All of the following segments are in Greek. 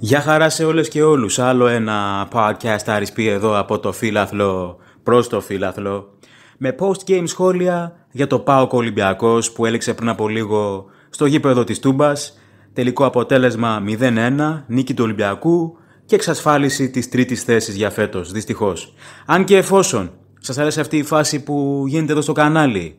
Γεια χαρά σε όλες και όλους. Άλλο ένα podcast αρισπή εδώ από το φύλαθλο προς το φύλαθλο. Με post-game σχόλια για το ΠΑΟΚ Ολυμπιακός που έλεξε πριν από λίγο στο γήπεδο της Τούμπας. Τελικό αποτέλεσμα 0-1, νίκη του Ολυμπιακού και εξασφάλιση της τρίτης θέσης για φέτος, δυστυχώς. Αν και εφόσον σας αρέσει αυτή η φάση που γίνεται εδώ στο κανάλι,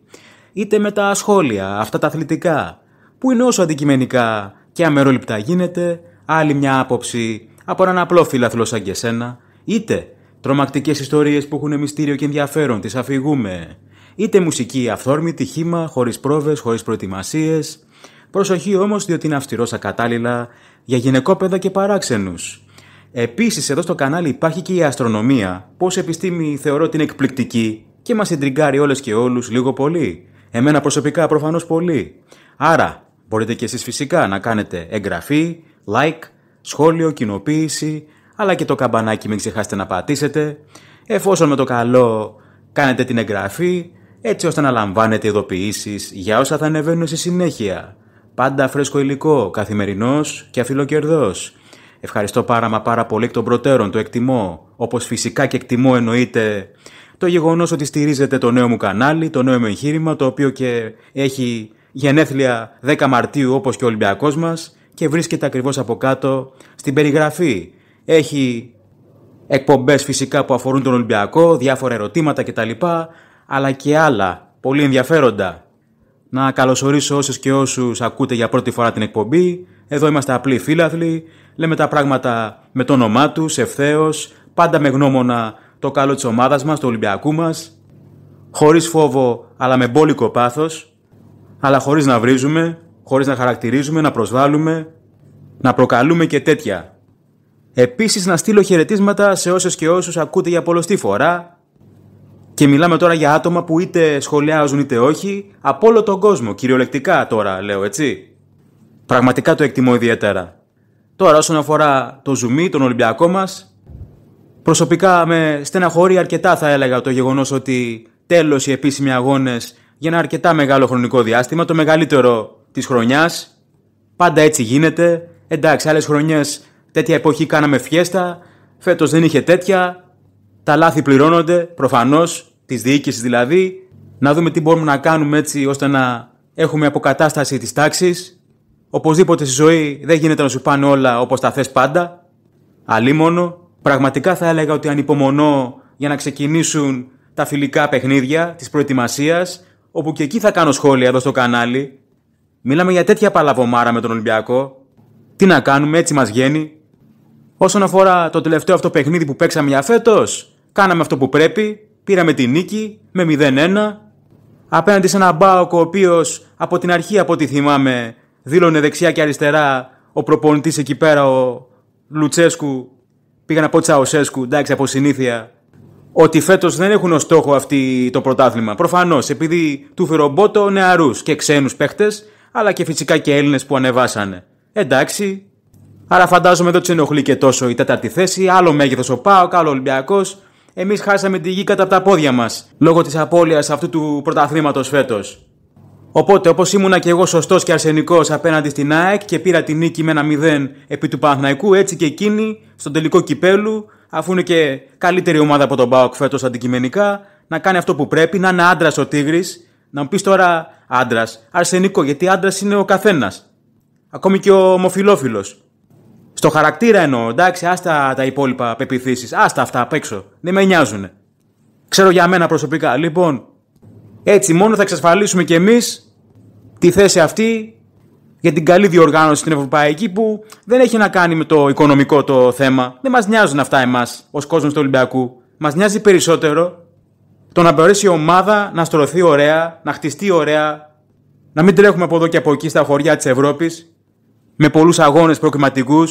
είτε με τα σχόλια, αυτά τα αθλητικά, που είναι όσο αντικειμενικά και αμερόληπτα γίνεται, άλλη μια άποψη από έναν απλό φιλαθλό σαν και σένα, είτε τρομακτικές ιστορίες που έχουν μυστήριο και ενδιαφέρον, τις αφηγούμε, είτε μουσική αυθόρμητη, χήμα, χωρίς πρόβες, χωρίς προετοιμασίες. Προσοχή όμως, διότι είναι αυστηρό ακατάλληλα για γυναικόπαιδα και παράξενους. Επίσης, εδώ στο κανάλι υπάρχει και η αστρονομία, πω επιστήμη θεωρώ την εκπληκτική και μας συντριγκάρει όλες και όλους λίγο πολύ. Εμένα προσωπικά προφανώς πολύ. Άρα, μπορείτε και εσείς φυσικά να κάνετε εγγραφή, like, σχόλιο, κοινοποίηση, αλλά και το καμπανάκι μην ξεχάσετε να πατήσετε. Εφόσον με το καλό κάνετε την εγγραφή, έτσι ώστε να λαμβάνετε ειδοποιήσεις για όσα θα ανεβαίνουν στη συνέχεια. Πάντα φρέσκο υλικό, καθημερινός και αφιλοκερδός. Ευχαριστώ πάρα μα πάρα πολύ εκ των προτέρων, το εκτιμώ, όπως φυσικά και εκτιμώ εννοείται το γεγονός ότι στηρίζετε το νέο μου κανάλι, το νέο μου εγχείρημα, το οποίο και έχει γενέθλια 10 Μαρτίου όπως και ο Ολυμπιακός μας και βρίσκεται ακριβώς από κάτω στην περιγραφή. Έχει εκπομπές φυσικά που αφορούν τον Ολυμπιακό, διάφορα ερωτήματα κτλ. Αλλά και άλλα πολύ ενδιαφέροντα. Να καλωσορίσω όσους και όσους ακούτε για πρώτη φορά την εκπομπή. Εδώ είμαστε απλοί φίλαθλοι, λέμε τα πράγματα με το όνομά τους, ευθέως, πάντα με γνώμονα το καλό της ομάδας μας, του Ολυμπιακού μας, χωρίς φόβο αλλά με μπόλικο πάθος, αλλά χωρίς να βρίζουμε, χωρίς να χαρακτηρίζουμε, να προσβάλλουμε, να προκαλούμε και τέτοια. Επίσης να στείλω χαιρετίσματα σε όσες και όσους ακούτε για πολλωστή φορά και μιλάμε τώρα για άτομα που είτε σχολιάζουν είτε όχι από όλο τον κόσμο, κυριολεκτικά τώρα λέω έτσι. Πραγματικά το εκτιμώ ιδιαίτερα. Τώρα όσον αφορά το ζουμί, τον Ολυμπιακό μας, προσωπικά με στεναχωρεί αρκετά θα έλεγα το γεγονός ότι τέλος οι επίσημοι αγώνες για ένα αρκετά μεγάλο χρονικό διάστημα, το μεγαλύτερο Της χρονιάς. Πάντα έτσι γίνεται. Εντάξει, άλλες χρονιές τέτοια εποχή κάναμε φιέστα. Φέτος δεν είχε τέτοια. Τα λάθη πληρώνονται, προφανώς, της διοίκησης δηλαδή. Να δούμε τι μπορούμε να κάνουμε έτσι ώστε να έχουμε αποκατάσταση της τάξης. Οπωσδήποτε στη ζωή δεν γίνεται να σου πάνε όλα όπως τα θέ πάντα. Αλίμονο, πραγματικά θα έλεγα ότι ανυπομονώ για να ξεκινήσουν τα φιλικά παιχνίδια της προετοιμασίας, όπου και εκεί θα κάνω σχόλια εδώ στο κανάλι, Μιλάμε για τέτοια παλαβομάρα με τον Ολυμπιακό. Τι να κάνουμε, έτσι μας βγαίνει. Όσον αφορά το τελευταίο αυτό παιχνίδι που παίξαμε για φέτος, κάναμε αυτό που πρέπει. Πήραμε τη νίκη με 0-1. Απέναντι σε έναν Μπάοκο, ο οποίος από την αρχή, από ό,τι θυμάμαι, δήλωνε δεξιά και αριστερά ο προπονητής εκεί πέρα, ο Λουτσέσκου. Πήγα να πω Τσαοσέσκου, εντάξει, από συνήθεια. Ότι φέτος δεν έχουν ως στόχο αυτή το πρωτάθλημα. Προφανώς, επειδή του φερομπότο νεαρούς και ξένους παίχτες αλλά και φυσικά και Έλληνες που ανεβάσανε. Εντάξει. Άρα φαντάζομαι δεν τους ενοχλεί και τόσο η τέταρτη θέση. Άλλο μέγεθος ο Πάο, άλλο Ολυμπιακός. Εμείς χάσαμε τη γη κατά τα πόδια μας λόγω της απώλειας αυτού του πρωταθλήματος φέτος. Οπότε, όπως ήμουνα και εγώ σωστός και αρσενικός απέναντι στην ΑΕΚ και πήρα τη νίκη με ένα 0 επί του Παναθναϊκού, έτσι και εκείνη στον τελικό κυπέλου, αφού είναι και καλύτερη ομάδα από τον Πάοκ φέτος αντικειμενικά, να κάνει αυτό που πρέπει, να είναι άντρας ο Τίγρης. Να μου πεις τώρα άντρας, αρσενικό, γιατί άντρας είναι ο καθένας. Ακόμη και ο ομοφυλόφιλο. Στο χαρακτήρα εννοώ, εντάξει, άστα τα υπόλοιπα πεπιθήσεις, άστα αυτά απ' έξω. Δεν με νοιάζουν. Ξέρω για μένα προσωπικά. Λοιπόν, έτσι μόνο θα εξασφαλίσουμε κι εμείς τη θέση αυτή για την καλή διοργάνωση στην Ευρωπαϊκή που δεν έχει να κάνει με το οικονομικό το θέμα. Δεν μας νοιάζουν αυτά εμάς ως κόσμος του Ολυμπιακού. Μας νοιάζει περισσότερο το να μπορέσει η ομάδα να στρωθεί ωραία, να χτιστεί ωραία, να μην τρέχουμε από εδώ και από εκεί στα χωριά της Ευρώπης με πολλούς αγώνες προκριματικούς.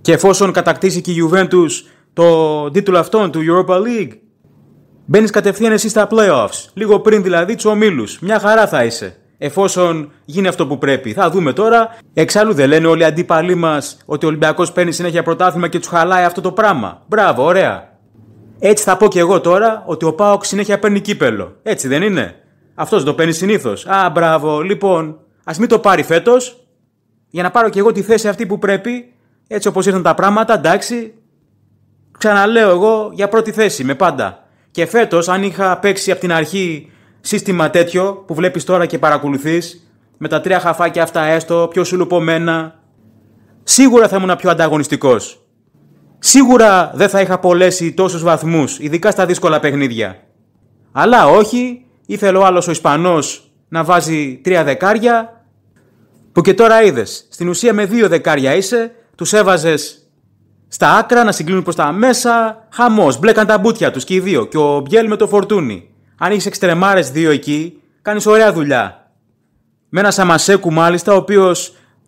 Και εφόσον κατακτήσει και η Juventus το τίτλο αυτόν του Europa League, μπαίνεις κατευθείαν εσύ στα playoffs. Λίγο πριν δηλαδή του ομίλου. Μια χαρά θα είσαι. Εφόσον γίνει αυτό που πρέπει. Θα δούμε τώρα. Εξάλλου δεν λένε όλοι οι αντίπαλοι μας ότι ο Ολυμπιακός παίρνει συνέχεια πρωτάθλημα και τους χαλάει αυτό το πράγμα. Μπράβο, ωραία. Έτσι θα πω και εγώ τώρα ότι ο Πάοκ συνέχεια παίρνει κύπελο. Έτσι δεν είναι. Αυτός το παίρνει συνήθως. Α, μπράβο, λοιπόν. Ας μην το πάρει φέτος. Για να πάρω και εγώ τη θέση αυτή που πρέπει. Έτσι όπως ήρθαν τα πράγματα, εντάξει. Ξαναλέω εγώ για πρώτη θέση με πάντα. Και φέτος, αν είχα παίξει από την αρχή σύστημα τέτοιο που βλέπεις τώρα και παρακολουθείς, με τα τρία χαφάκια αυτά έστω, πιο σουλουπωμένα, σίγουρα θα ήμουν πιο ανταγωνιστικός. Σίγουρα δεν θα είχα πολλέσει τόσους βαθμούς, ειδικά στα δύσκολα παιχνίδια. Αλλά όχι, ήθελε ο άλλος ο Ισπανός να βάζει τρία δεκάρια, που και τώρα είδες, στην ουσία με δύο δεκάρια είσαι, τους έβαζες στα άκρα να συγκλίνουν προς τα μέσα, χαμός, μπλέκαν τα μπουτια τους και οι δύο, και ο Μπιέλ με το φορτούνι. Αν είσαι εξτρεμάρες δύο εκεί, κάνεις ωραία δουλειά. Με ένα Σαμασέκου μάλιστα, ο οποίος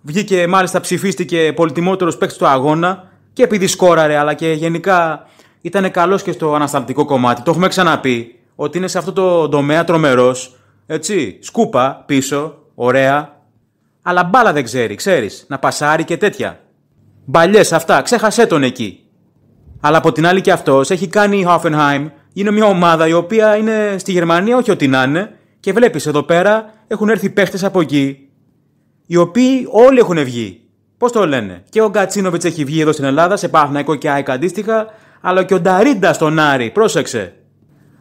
βγήκε μάλιστα ψηφίστηκε πολυτιμότερος παίκτης του αγώνα, και επειδή σκόραρε, αλλά και γενικά ήταν καλός και στο ανασταλτικό κομμάτι. Το έχουμε ξαναπεί ότι είναι σε αυτό το τομέα τρομερός. Έτσι, σκούπα πίσω, ωραία. Αλλά μπάλα δεν ξέρει, ξέρεις. Να πασάρει και τέτοια. Μπαλιές αυτά, ξέχασέ τον εκεί. Αλλά από την άλλη και αυτός έχει κάνει η Hoffenheim. Είναι μια ομάδα η οποία είναι στη Γερμανία, όχι ότι να είναι. Και βλέπεις εδώ πέρα έχουν έρθει παίχτες από εκεί. Οι οποίοι όλοι έχουν βγει. Πώς το λένε. Και ο Γκατσίνοβιτ έχει βγει εδώ στην Ελλάδα σε Παναθηναϊκό και ΑΕΚ αντίστοιχα, αλλά και ο Νταρίντα στον Άρη. Πρόσεξε.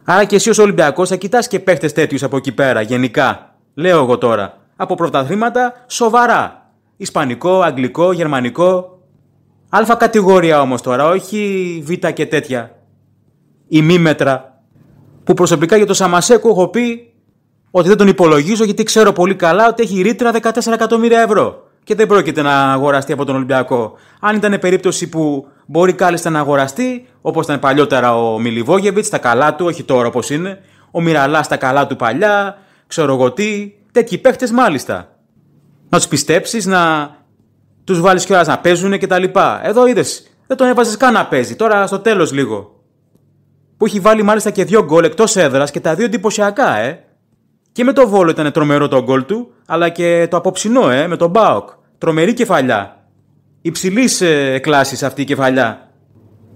Άρα και εσύ ως Ολυμπιακός θα κοιτάς και παίχτες τέτοιους από εκεί πέρα, γενικά. Λέω εγώ τώρα. Από πρωταθλήματα σοβαρά. Ισπανικό, Αγγλικό, Γερμανικό. Αλφα κατηγορία όμως τώρα, όχι Β και τέτοια. Ημίμετρα. Που προσωπικά για το Σαμασέκο έχω πει ότι δεν τον υπολογίζω γιατί ξέρω πολύ καλά ότι έχει ρήτρα 14 εκατομμύρια ευρώ και δεν πρόκειται να αγοραστεί από τον Ολυμπιακό. Αν ήταν περίπτωση που μπορεί κάλλιστα να αγοραστεί, όπως ήταν παλιότερα ο Μιλιβόγεβιτ τα καλά του, όχι τώρα όπως είναι, ο Μιραλάς, τα καλά του παλιά, ξέρω εγώ τι, τέτοιοι παίχτε μάλιστα. Να τους πιστέψεις, να τους βάλεις κιόλας να παίζουν κτλ. Εδώ είδες, δεν τον έβαζες καν να παίζει, τώρα στο τέλος λίγο. Που έχει βάλει μάλιστα και δύο γκολ εκτός έδρας και τα δύο εντυπωσιακά, ε. Και με το βόλο ήταν τρομερό το γκολ του, αλλά και το απόψινό, ε, με τον Μπάοκ. Τρομερή κεφαλιά. Υψηλής ε, κλάσης αυτή η κεφαλιά.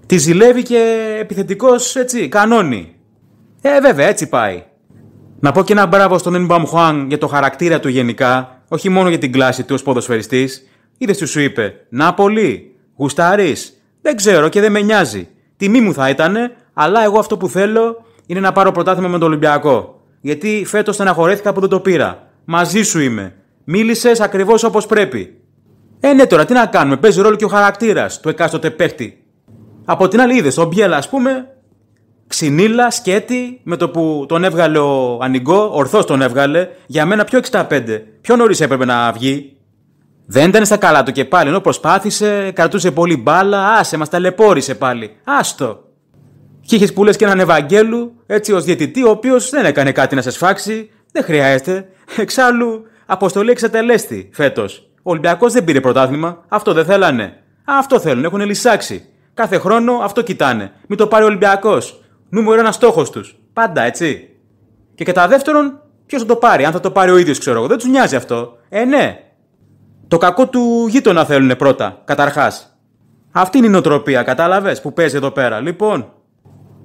Τη ζηλεύει και επιθετικός έτσι, κανόνι. Ε, βέβαια, έτσι πάει. Να πω και ένα μπράβο στον Ιμπαμ Χουάν για το χαρακτήρα του γενικά, όχι μόνο για την κλάση του ως ποδοσφαιριστής. Είδες τι σου είπε. Να πολύ. Δεν ξέρω και δεν με νοιάζει. Τιμή μου θα ήτανε, αλλά εγώ αυτό που θέλω είναι να πάρω πρωτάθλημα με τον Ολυμπιακό. Γιατί φέτος στεναχωρέθηκα που δεν το πήρα. Μαζί σου είμαι. Μίλησες ακριβώς όπως πρέπει. Ε, ναι, τώρα τι να κάνουμε. Παίζει ρόλο και ο χαρακτήρας του εκάστοτε παίχτη. Από την άλλη, είδες τον Μπιέλα, ας πούμε, ξινίλα σκέτη, με το που τον έβγαλε ο Ανιγκό, ορθώς τον έβγαλε, για μένα πιο 65. Πιο νωρίς έπρεπε να βγει. Δεν ήταν στα καλά του και πάλι, ενώ προσπάθησε, κρατούσε πολύ μπάλα, άσε, μας ταλαιπώρησε πάλι. Άστο. Και είχες που λες και έναν Ευαγγέλου, έτσι ως διαιτητή, ο οποίος δεν έκανε κάτι να σε σφάξει, δεν χρειάζεται. Εξάλλου, αποστολή εξετελέστη φέτος. Ο Ολυμπιακός δεν πήρε πρωτάθλημα. Αυτό δεν θέλανε. Αυτό θέλουν, έχουν λησάξει. Κάθε χρόνο αυτό κοιτάνε. Μην το πάρει ο Ολυμπιακός. Νούμερο ένα στόχος τους. Πάντα έτσι. Και κατά δεύτερον, ποιος θα το πάρει. Αν θα το πάρει ο ίδιος, ξέρω εγώ. Δεν τους νοιάζει αυτό. Ε, ναι. Το κακό του γείτονα θέλουν πρώτα, καταρχάς. Αυτή είναι η νοοτροπία, κατάλαβες, που παίζει εδώ πέρα. Λοιπόν,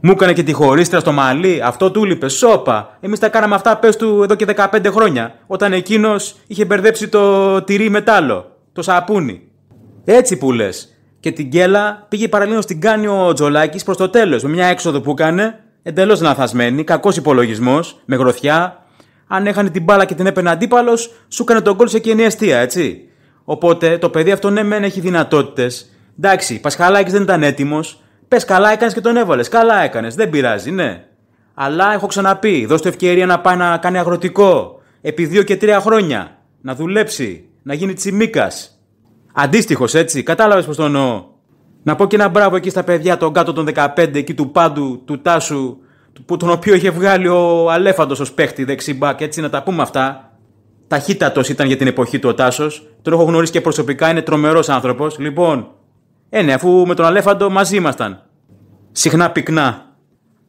μου έκανε και τη χωρίστρα στο μαλλί, αυτό του λείπε, σώπα. Εμείς τα κάναμε αυτά, πες του, εδώ και 15 χρόνια. Όταν εκείνος είχε μπερδέψει το τυρί μετάλλο, το σαπούνι. Έτσι που λες. Και την κέλα πήγε παραλίγο στην κάνει ο Τζολάκης προς το τέλος, με μια έξοδο που έκανε, εντελώς λαθασμένη, κακός υπολογισμός, με γροθιά. Αν έχανε την μπάλα και την έπαιρνε αντίπαλος, σου έκανε τον κόλ σε κοινή αιστεία, έτσι. Οπότε το παιδί αυτό ναι, μεν έχει δυνατότητες. Εντάξει, Πασχαλάκης δεν ήταν έτοιμος, Πες, καλά έκανες και τον έβαλες. Καλά έκανες. Δεν πειράζει, ναι. Αλλά έχω ξαναπεί, δώστε ευκαιρία να πάει να κάνει αγροτικό. Επί δύο και τρία χρόνια. Να δουλέψει. Να γίνει τσιμίκας. Αντίστοιχος έτσι, κατάλαβες πώς το εννοώ. Να πω και ένα μπράβο εκεί στα παιδιά των κάτω των 15 εκεί του Πάντου, του Τάσου, που, τον οποίο είχε βγάλει ο Αλέφαντος ως παίχτη δεξιμπάκ, έτσι να τα πούμε αυτά. Ταχύτατος ήταν για την εποχή του ο Τάσος. Τον έχω γνωρίσει και προσωπικά, είναι τρομερός άνθρωπος. Λοιπόν, ε, ναι, αφού με τον Αλέφαντο μαζί ήμασταν. Συχνά πυκνά.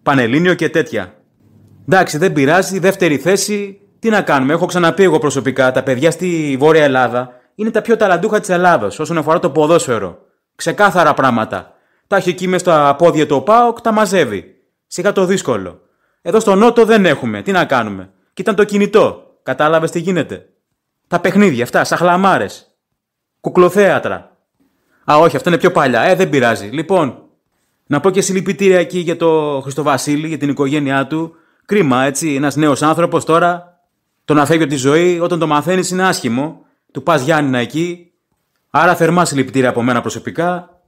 Πανελλήνιο και τέτοια. Εντάξει, δεν πειράζει, δεύτερη θέση. Τι να κάνουμε, έχω ξαναπεί εγώ προσωπικά. Τα παιδιά στη Βόρεια Ελλάδα είναι τα πιο ταλαντούχα της Ελλάδα όσον αφορά το ποδόσφαιρο. Ξεκάθαρα πράγματα. Τα έχει εκεί μέσα στα πόδια το ΠΑΟΚ, τα μαζεύει. Σιγά το δύσκολο. Εδώ στο Νότο δεν έχουμε. Τι να κάνουμε. Κοίτα το κινητό. Κατάλαβες τι γίνεται. Τα παιχνίδια αυτά, χλαμάρε. Κουκλοθέατρα. Α, όχι, αυτό είναι πιο παλιά. Ε, δεν πειράζει. Λοιπόν, να πω και συλληπιτήρια εκεί για το Χριστοβασίλη, για την οικογένειά του. Κρίμα, έτσι. Ένας νέος άνθρωπος τώρα, το να φεύγει από τη ζωή, όταν το μαθαίνεις είναι άσχημο. Του πας Γιάννη εκεί. Άρα θερμά συλληπιτήρια από μένα προσωπικά.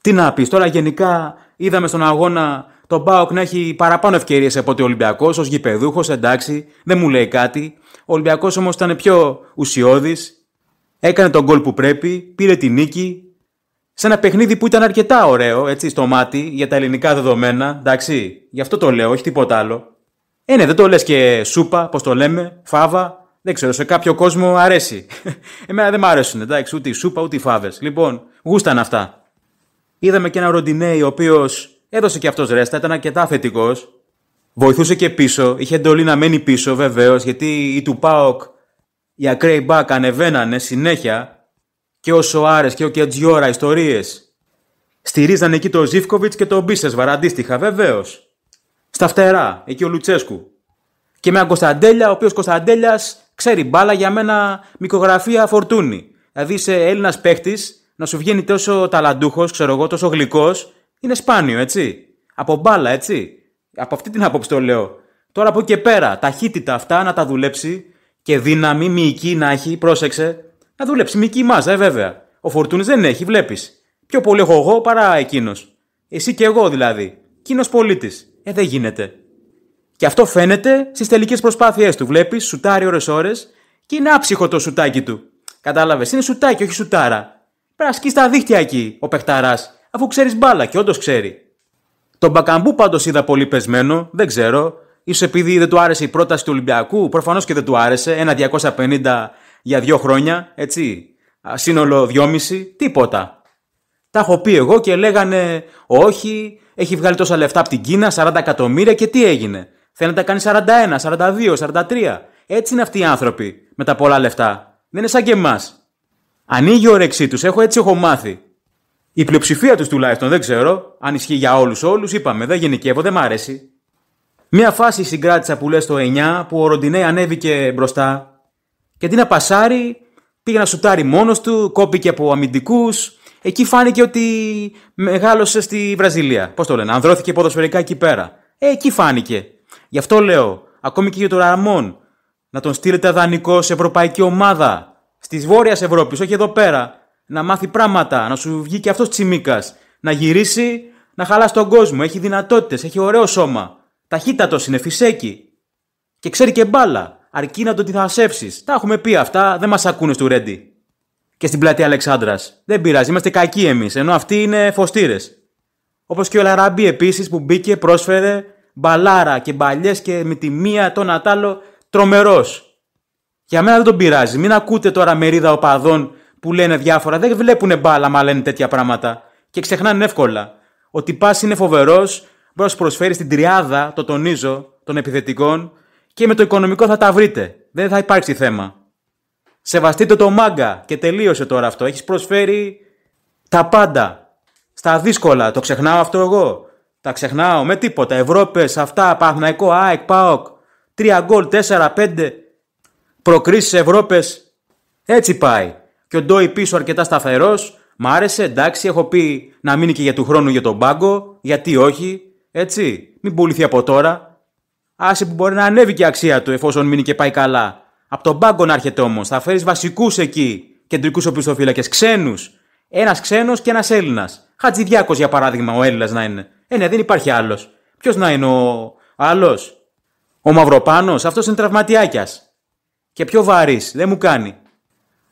Τι να πεις τώρα, γενικά είδαμε στον αγώνα τον Μπάουκ να έχει παραπάνω ευκαιρίες από ότι ο Ολυμπιακός, ως γηπεδούχος, εντάξει, δεν μου λέει κάτι. Ο Ολυμπιακός όμως ήταν πιο ουσιώδης. Έκανε τον γκολ που πρέπει, πήρε τη νίκη, σε ένα παιχνίδι που ήταν αρκετά ωραίο έτσι, στο μάτι για τα ελληνικά δεδομένα. Εντάξει, γι' αυτό το λέω, όχι τίποτα άλλο. Ε, ναι, δεν το λες και σούπα, πώς το λέμε, φάβα. Δεν ξέρω, σε κάποιο κόσμο αρέσει. Εμένα δεν μου αρέσουν, εντάξει, ούτε η σούπα ούτε οι φάβες. Λοιπόν, γούσταν αυτά. Είδαμε και ένα ροντινέι, ο οποίος έδωσε και αυτός ρέστα, ήταν αρκετά θετικός. Βοηθούσε και πίσω, είχε εντολή να μένει πίσω βεβαίως, γιατί οι του Πάοκ, οι ακραίοι μπακ ανεβαίνανε συνέχεια και ο Σοάρες και ο Κετζιόρα ιστορίες. Στηρίζαν εκεί το Ζήφκοβιτ και τον Μπίσεσβαρ αντίστοιχα, βεβαίως. Στα φτερά, εκεί ο Λουτσέσκου. Και με έναν Κωνσταντέλια, ο οποίος Κωνσταντέλιας ξέρει μπάλα για μένα μικρογραφία φορτούνη. Δηλαδή είσαι Έλληνας παίχτης, να σου βγαίνει τόσο ταλαντούχος, ξέρω εγώ, τόσο γλυκός, είναι σπάνιο, έτσι. Από μπάλα, έτσι. Από αυτή την άποψη το λέω. Τώρα από εκεί και πέρα, ταχύτητα αυτά να τα δουλέψει και δύναμη μυϊκή να έχει, πρόσεξε, να δουλέψει μική μα, ε, βέβαια. Ο Φορτούνης δεν έχει, βλέπεις. Πιο πολύ έχω εγώ παρά εκείνος. Εσύ και εγώ δηλαδή. Κοινό πολίτης. Ε, δεν γίνεται. Και αυτό φαίνεται στις τελικές προσπάθειές του. Βλέπεις, σουτάρει ώρε-ώρε και είναι άψυχο το σουτάκι του. Κατάλαβες, είναι σουτάκι, όχι σουτάρα. Πρασκεί στα δίχτυα εκεί ο παιχταράς, αφού ξέρεις μπάλα και όντως ξέρει. Τον Μπακαμπού πάντως είδα πολύ πεσμένο, δεν ξέρω. σω επειδή δεν του άρεσε η πρόταση του Ολυμπιακού, προφανώς και δεν του άρεσε. Ένα 250 για δύο χρόνια, έτσι, σύνολο δυόμιση, τίποτα. Τα έχω πει εγώ και λέγανε όχι, έχει βγάλει τόσα λεφτά από την Κίνα, 40 εκατομμύρια και τι έγινε. Θέλει να τα κάνει 41, 42, 43. Έτσι είναι αυτοί οι άνθρωποι με τα πολλά λεφτά. Δεν είναι σαν και εμάς. Ανοίγει η όρεξή τους, έχω έτσι έχω μάθει. Η πλειοψηφία τους τουλάχιστον, δεν ξέρω. Αν ισχύει για όλους όλους, είπαμε, δεν γενικεύω, δεν μ' αρέσει. Μια φάση συγκράτησα που λες το 9 που ο Ροντινέ ανέβηκε μπροστά και αντί να πασάρει, πήγε να σουτάρει μόνος του, κόπηκε από αμυντικούς. Εκεί φάνηκε ότι μεγάλωσε στη Βραζιλία. Πώς το λένε, ανδρώθηκε ποδοσφαιρικά εκεί πέρα. Ε, εκεί φάνηκε. Γι' αυτό λέω, ακόμη και για τον Ραμόν, να τον στείλετε δανεικό σε ευρωπαϊκή ομάδα. Της Βόρειας Ευρώπης, όχι εδώ πέρα. Να μάθει πράγματα, να σου βγει και αυτός τσιμίκας. Να γυρίσει, να χαλάσει τον κόσμο. Έχει δυνατότητες, έχει ωραίο σώμα. Ταχύτατος είναι, φυσέκι. Και ξέρει και μπάλα αρκεί να το τη Τα έχουμε πει αυτά, δεν μας ακούνε στο Ρέντι. Και στην πλατεία Αλεξάνδρας. Δεν πειράζει, είμαστε κακοί εμείς, ενώ αυτοί είναι φωστήρες. Όπως και ο Λαραμπή επίσης που μπήκε, πρόσφερε μπαλάρα και μπαλιές και με τη μία τον Ατάλο τρομερός. Για μένα δεν τον πειράζει. Μην ακούτε τώρα μερίδα οπαδών που λένε διάφορα. Δεν βλέπουν μπάλα, μα λένε τέτοια πράγματα. Και ξεχνάνε εύκολα. Ο τυπά είναι φοβερός. Μπορεί να προσφέρει στην τριάδα, το τονίζω, των επιθετικών και με το οικονομικό θα τα βρείτε. Δεν θα υπάρξει θέμα. Σεβαστείτε το μάγκα και τελείωσε τώρα αυτό. Έχεις προσφέρει τα πάντα. Στα δύσκολα. Το ξεχνάω αυτό εγώ. Τα ξεχνάω με τίποτα. Ευρώπες, αυτά, Παναθηναϊκό, ΑΕΚ, ΠΑΟΚ. Τρία γκολ, τέσσερα, πέντε. Προκρίσεις Ευρώπες. Έτσι πάει. Και ο Ντόι πίσω αρκετά σταθερός. Μ' άρεσε, εντάξει, έχω πει να μείνει και για του χρόνου για τον πάγκο. Γιατί όχι, έτσι. Μην πουληθεί από τώρα. Άσε που μπορεί να ανέβει και η αξία του εφόσον μείνει και πάει καλά. Από τον πάγκο να έρχεται όμως. Θα φέρεις βασικούς εκεί, κεντρικούς οπισθοφύλακες, ξένους. Ένας ξένος και ένας Έλληνας. Χατζηδιάκος για παράδειγμα, ο Έλληνας να είναι. Ε, ναι, δεν υπάρχει άλλος. Ποιος να είναι ο άλλος. Ο Μαυροπάνος, αυτός είναι τραυματιάκιας. Και πιο βαρύς, δεν μου κάνει.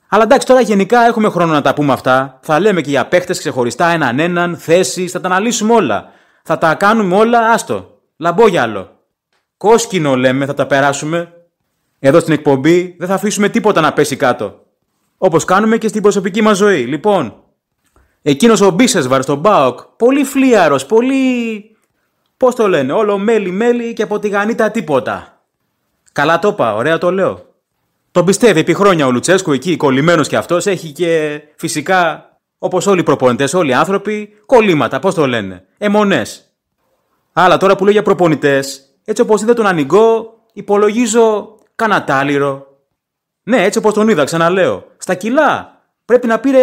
Αλλά εντάξει, τώρα γενικά έχουμε χρόνο να τα πούμε αυτά. Θα λέμε και για παίχτες ξεχωριστά, έναν έναν, θέσεις, θα τα αναλύσουμε όλα. Θα τα κάνουμε όλα, άστο. Λαμπόγιαλο. Κόσκινο λέμε, θα τα περάσουμε. Εδώ στην εκπομπή δεν θα αφήσουμε τίποτα να πέσει κάτω. Όπως κάνουμε και στην προσωπική μας ζωή. Λοιπόν, εκείνος ο Μπίσεσβαρ στον Μπάοκ, πολύ φλίαρος, πολύ. Πώς το λένε, όλο μέλι-μέλι και από τη γανίτα τίποτα. Καλά το είπα, ωραία το λέω. Τον πιστεύει επί χρόνια ο Λουτσέσκου εκεί, κολλημένος κι αυτός. Έχει και φυσικά, όπως όλοι οι προπονητές, όλοι οι άνθρωποι, κολλήματα, πώς το λένε, αιμονές. Αλλά τώρα που λέω για προπονητές, έτσι όπως είδα τον ανοιγώ, υπολογίζω κανένα Ναι, έτσι όπως τον είδα, ξαναλέω. Στα κιλά. Πρέπει να πήρε,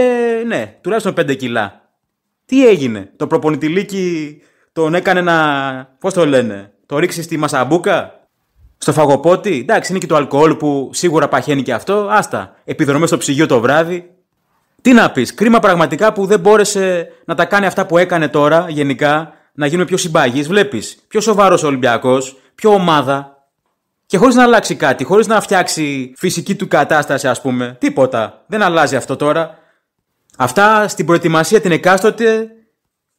ναι, τουλάχιστον 5 κιλά. Τι έγινε, το προπονητηλίκι τον έκανε να, πώς το λένε, το ρίξει στη μασαμπούκα. Στο φαγοπότι, εντάξει, είναι και το αλκοόλ που σίγουρα παχαίνει και αυτό. Άστα, επιδρομές στο ψυγείο το βράδυ. Τι να πεις, κρίμα πραγματικά που δεν μπόρεσε να τα κάνει αυτά που έκανε τώρα γενικά να γίνουμε πιο συμπαγεί. Βλέπεις πιο σοβαρός Ολυμπιακός, πιο ομάδα. Και χωρίς να αλλάξει κάτι, χωρίς να φτιάξει φυσική του κατάσταση, ας πούμε. Τίποτα. Δεν αλλάζει αυτό τώρα. Αυτά στην προετοιμασία την εκάστοτε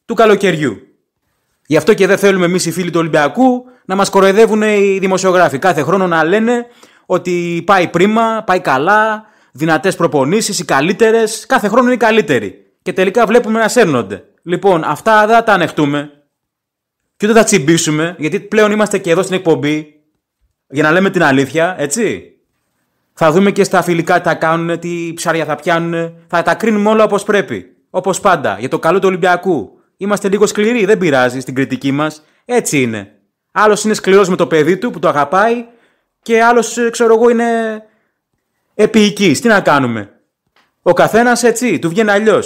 του καλοκαιριού. Γι' αυτό και δεν θέλουμε εμείς οι φίλοι του Ολυμπιακού να μας κοροϊδεύουν οι δημοσιογράφοι. Κάθε χρόνο να λένε ότι πάει πρίμα, πάει καλά, δυνατές προπονήσεις, οι καλύτερες. Κάθε χρόνο είναι οι καλύτεροι. Και τελικά βλέπουμε να σέρνονται. Λοιπόν, αυτά δεν τα ανεχτούμε και ούτε θα τσιμπήσουμε, γιατί πλέον είμαστε και εδώ στην εκπομπή για να λέμε την αλήθεια, έτσι. Θα δούμε και στα φιλικά τι θα κάνουν, τι ψάρια θα πιάνουν. Θα τα κρίνουμε όλα όπως πρέπει. Όπως πάντα, για το καλό του Ολυμπιακού. Είμαστε λίγο σκληροί, δεν πειράζει στην κριτική μας. Έτσι είναι. Άλλος είναι σκληρός με το παιδί του που το αγαπάει και άλλος, ε, ξέρω εγώ, είναι επίοικη. Τι να κάνουμε. Ο καθένας έτσι, του βγαίνει αλλιώς.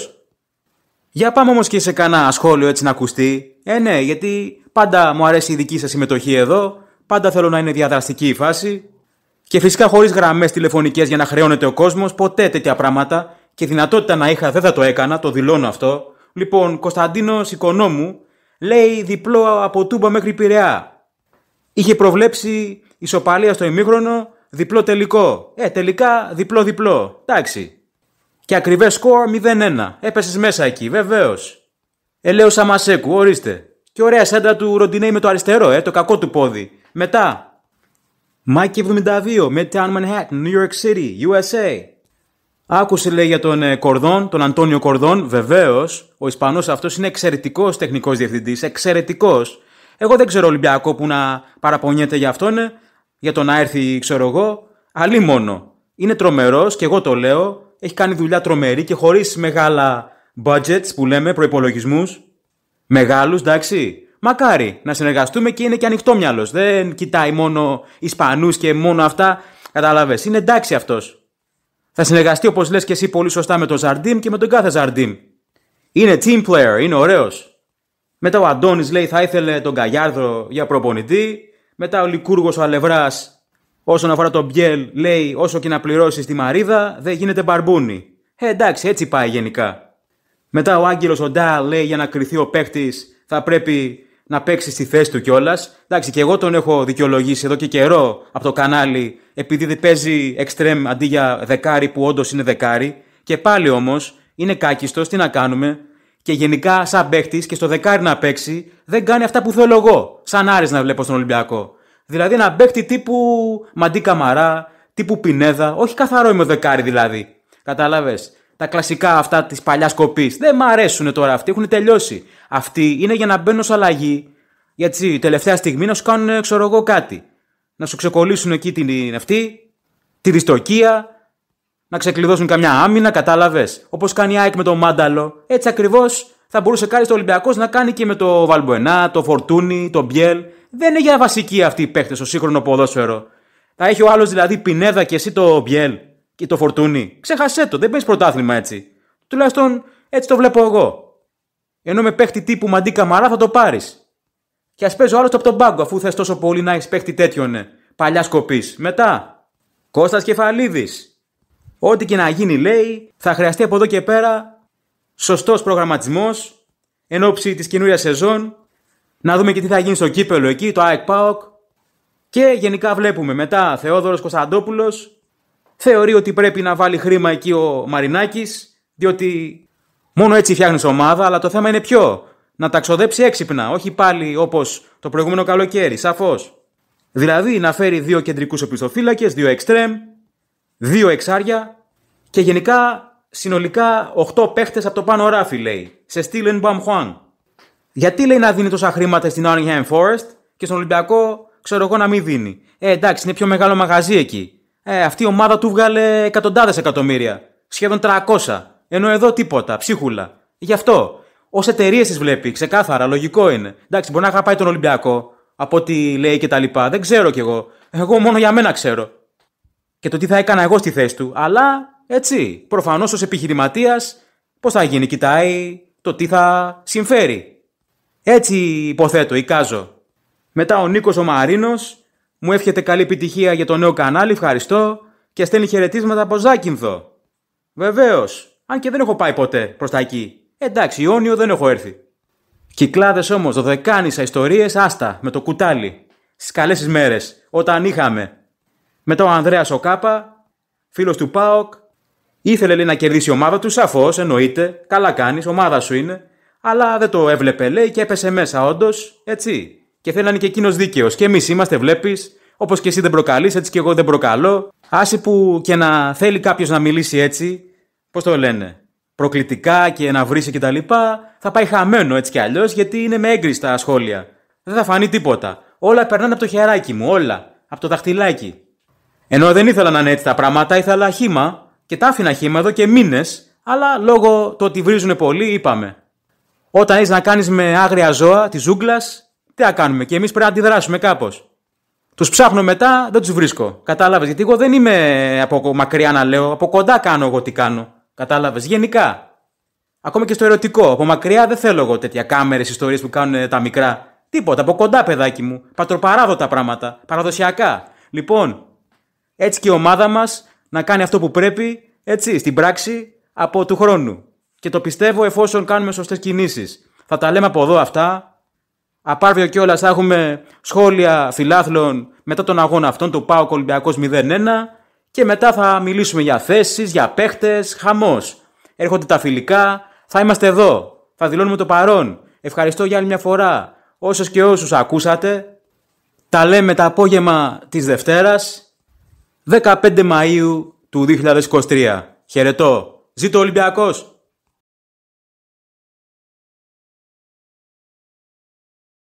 Για πάμε όμως και σε κανένα σχόλιο έτσι να ακουστεί. Ε, ναι, γιατί Πάντα μου αρέσει η δική σας συμμετοχή εδώ. Πάντα θέλω να είναι διαδραστική η φάση. Και φυσικά χωρίς γραμμές τηλεφωνικές για να χρεώνεται ο κόσμος, ποτέ τέτοια πράγματα. Και δυνατότητα να είχα δεν θα το έκανα, το δηλώνω αυτό. Λοιπόν, Κωνσταντίνο Οικονόμου λέει διπλό από τούμπα μέχρι πειραιά. Είχε προβλέψει ισοπαλία στο ημίχρονο, διπλό τελικό. Ε, τελικά διπλό-διπλό. Εντάξει. Και ακριβές σκορ 0-1. Έπεσες μέσα εκεί, βεβαίως. Ελέω Σαμασέκου, ορίστε. Και ωραία σέντα του Ροντινέη με το αριστερό, ε, το κακό του πόδι. Μετά. Μάικη 72, Midtown Manhattan, New York City, USA. Άκουσε λέει για τον ε, Κορδόν, τον Αντώνιο Κορδόν. Βεβαίως, ο Ισπανός αυτός είναι εξαιρετικός τεχνικός διευθυντής. Εξαιρετικός. Εγώ δεν ξέρω Ολυμπιακό που να παραπονιέται για αυτόν, ε. για το να έρθει, ξέρω εγώ. Αλλή μόνο. Είναι τρομερός και εγώ το λέω. Έχει κάνει δουλειά τρομερή και χωρίς μεγάλα budgets που λέμε, προπολογισμού. Μεγάλους, εντάξει. Μακάρι να συνεργαστούμε και είναι και ανοιχτό μυαλός. Δεν κοιτάει μόνο Ισπανούς και μόνο αυτά. Κατάλαβες. Είναι εντάξει αυτός. Θα συνεργαστεί όπως λες και εσύ πολύ σωστά με τον Ζαρντίμ και με τον κάθε Ζαρντίμ. Είναι team player, είναι ωραίος. Μετά ο Αντώνης λέει θα ήθελε τον καγιάρδρο για προπονητή. Μετά ο Λικούργος ο Αλευράς όσον αφορά τον Μπιέλ λέει όσο και να πληρώσεις τη μαρίδα δεν γίνεται μπαρμπούνι. Ε, εντάξει, έτσι πάει γενικά. Μετά ο Άγγελος ο Ντά λέει για να κρυθεί ο παίχτη, θα πρέπει να παίξει στη θέση του κιόλας. Εντάξει, και εγώ τον έχω δικαιολογήσει εδώ και καιρό από το κανάλι, επειδή παίζει extreme αντί για δεκάρι που όντως είναι δεκάρι. Και πάλι όμως είναι κάκιστος, τι να κάνουμε. Και γενικά, σαν παίχτη και στο δεκάρι να παίξει, δεν κάνει αυτά που θέλω εγώ. Σαν άρεσε να βλέπω στον Ολυμπιακό. Δηλαδή, ένα παίχτη τύπου Μαντί Καμαρά, τύπου Πινέδα, όχι καθαρό είμαι δεκάρι δηλαδή. Κατάλαβες τα κλασικά αυτά της παλιάς κοπής. Δεν μ' αρέσουν τώρα αυτοί, έχουν τελειώσει. Αυτοί είναι για να μπαίνουν ως αλλαγή. Γιατί τελευταία στιγμή να σου κάνουν, ξέρω εγώ, κάτι. Να σου ξεκολλήσουν εκεί την αυτή, τη δυστοκία, να ξεκλειδώσουν καμιά άμυνα, κατάλαβες. Όπως κάνει η ΑΕΚ με τον Μάνταλο, έτσι ακριβώς θα μπορούσε κάτι στο Ολυμπιακός να κάνει και με το Βαλμποενά, το Φορτούνι, το Μπιέλ. Δεν είναι για βασική αυτή η παίχτε στο σύγχρονο ποδόσφαιρο. Θα έχει ο άλλος δηλαδή πινέδα και εσύ το Μπιέλ. Και το φορτούνι, ξέχασέ το, δεν παίζει πρωτάθλημα έτσι. Τουλάχιστον έτσι το βλέπω εγώ. Ενώ με παίχτη τύπου μαντί καμαρά θα το πάρεις. Και ας παίζει άλλο το από τον πάγκο, αφού θες τόσο πολύ να έχεις παίχτη τέτοιον ε, παλιά κοπή. Μετά, Κώστας Κεφαλίδης. Ό,τι και να γίνει, λέει, θα χρειαστεί από εδώ και πέρα σωστός προγραμματισμός εν ώψη της καινούρια σεζόν. Να δούμε και τι θα γίνει στο κύπελο εκεί, το ΑΕΚ Και γενικά βλέπουμε μετά Θεόδωρος Κωνσταντόπουλος, Θεωρεί ότι πρέπει να βάλει χρήμα εκεί ο Μαρινάκης, διότι μόνο έτσι φτιάχνεις ομάδα, αλλά το θέμα είναι ποιο. Να τα ξοδέψει έξυπνα, όχι πάλι όπως το προηγούμενο καλοκαίρι, σαφώς. Δηλαδή να φέρει δύο κεντρικούς επιστοφύλακε, δύο εξτρέμ, δύο εξάρια και γενικά συνολικά 8 παίχτες από το πάνω ράφι, λέει, σε στυλ Μπαμ Χουάν. Γιατί λέει να δίνει τόσα χρήματα στην Nottingham Forest και στον Ολυμπιακό, ξέρω εγώ, να μην δίνει. Ε, εντάξει, είναι πιο μεγάλο μαγαζί εκεί. Ε, αυτή η ομάδα του βγάλε εκατοντάδες εκατομμύρια. Σχεδόν 300. Ενώ εδώ τίποτα. Ψίχουλα. Γι' αυτό. Ως εταιρείες τις βλέπει. Ξεκάθαρα. Λογικό είναι. Εντάξει, μπορεί να αγαπάει τον Ολυμπιακό. Από ό,τι λέει και τα λοιπά. Δεν ξέρω κι εγώ. Εγώ μόνο για μένα ξέρω. Και το τι θα έκανα εγώ στη θέση του. Αλλά έτσι. Προφανώς ως επιχειρηματίας, πώς θα γίνει. Κοιτάει το τι θα συμφέρει. Έτσι υποθέτω, εικάζω. Μετά ο Νίκος ο μου εύχεται καλή επιτυχία για το νέο κανάλι, ευχαριστώ. Και στέλνει χαιρετίσματα από Ζάκυνθο. Βεβαίως, αν και δεν έχω πάει ποτέ προς τα εκεί. Εντάξει, Ιόνιο δεν έχω έρθει. Κυκλάδες όμως, δωδεκάνησα ιστορίες άστα με το κουτάλι. Στις καλές ημέρε, όταν είχαμε. Με το Ανδρέα ο φίλος του Πάοκ, ήθελε λέει, να κερδίσει η ομάδα του, σαφώς εννοείται. Καλά κάνεις, ομάδα σου είναι. Αλλά δεν το έβλεπε, λέει, και έπεσε μέσα, όντως, έτσι. Και θέλει να είναι και εκείνος δίκαιος. Και εμείς είμαστε, βλέπεις, όπως και εσύ δεν προκαλείς, έτσι και εγώ δεν προκαλώ. Άσε που και να θέλει κάποιος να μιλήσει έτσι, πώς το λένε, προκλητικά και να βρει κτλ. Θα πάει χαμένο έτσι κι αλλιώς, γιατί είναι με έγκριστα σχόλια. Δεν θα φανεί τίποτα. Όλα περνάνε από το χεράκι μου, όλα. Από το δαχτυλάκι. Ενώ δεν ήθελα να είναι έτσι τα πράγματα, ήθελα χήμα και τα άφηνα χήμα εδώ και μήνες, αλλά λόγω το ότι βρίζουν πολύ, είπαμε. Όταν έχει να κάνεις με άγρια ζώα τη ζούγκλας, τι θα κάνουμε. Και εμείς πρέπει να αντιδράσουμε κάπως. Τους ψάχνω μετά, δεν τους βρίσκω. Κατάλαβες. Γιατί εγώ δεν είμαι από μακριά να λέω, από κοντά κάνω εγώ τι κάνω. Κατάλαβες. Γενικά. Ακόμα και στο ερωτικό. Από μακριά δεν θέλω εγώ τέτοια κάμερες, ιστορίες που κάνουν ε, τα μικρά. Τίποτα. Από κοντά, παιδάκι μου. Πατροπαράδοτα πράγματα. Παραδοσιακά. Λοιπόν, έτσι και η ομάδα μας να κάνει αυτό που πρέπει, έτσι, στην πράξη, από του χρόνου. Και το πιστεύω εφόσον κάνουμε σωστές κινήσεις. Θα τα λέμε από εδώ αυτά. Απάρβιο κιόλας θα έχουμε σχόλια φιλάθλων μετά τον αγώνα αυτόν του Πάο 01 Και μετά θα μιλήσουμε για θέσεις, για παίχτες, χαμός. Έρχονται τα φιλικά, θα είμαστε εδώ. Θα δηλώνουμε το παρόν. Ευχαριστώ για άλλη μια φορά όσε και όσους ακούσατε. Τα λέμε τα απόγευμα της Δευτέρας, 15 Μαΐου του 2023. Χαιρετώ. Ζήτω ο Ολυμπιακός!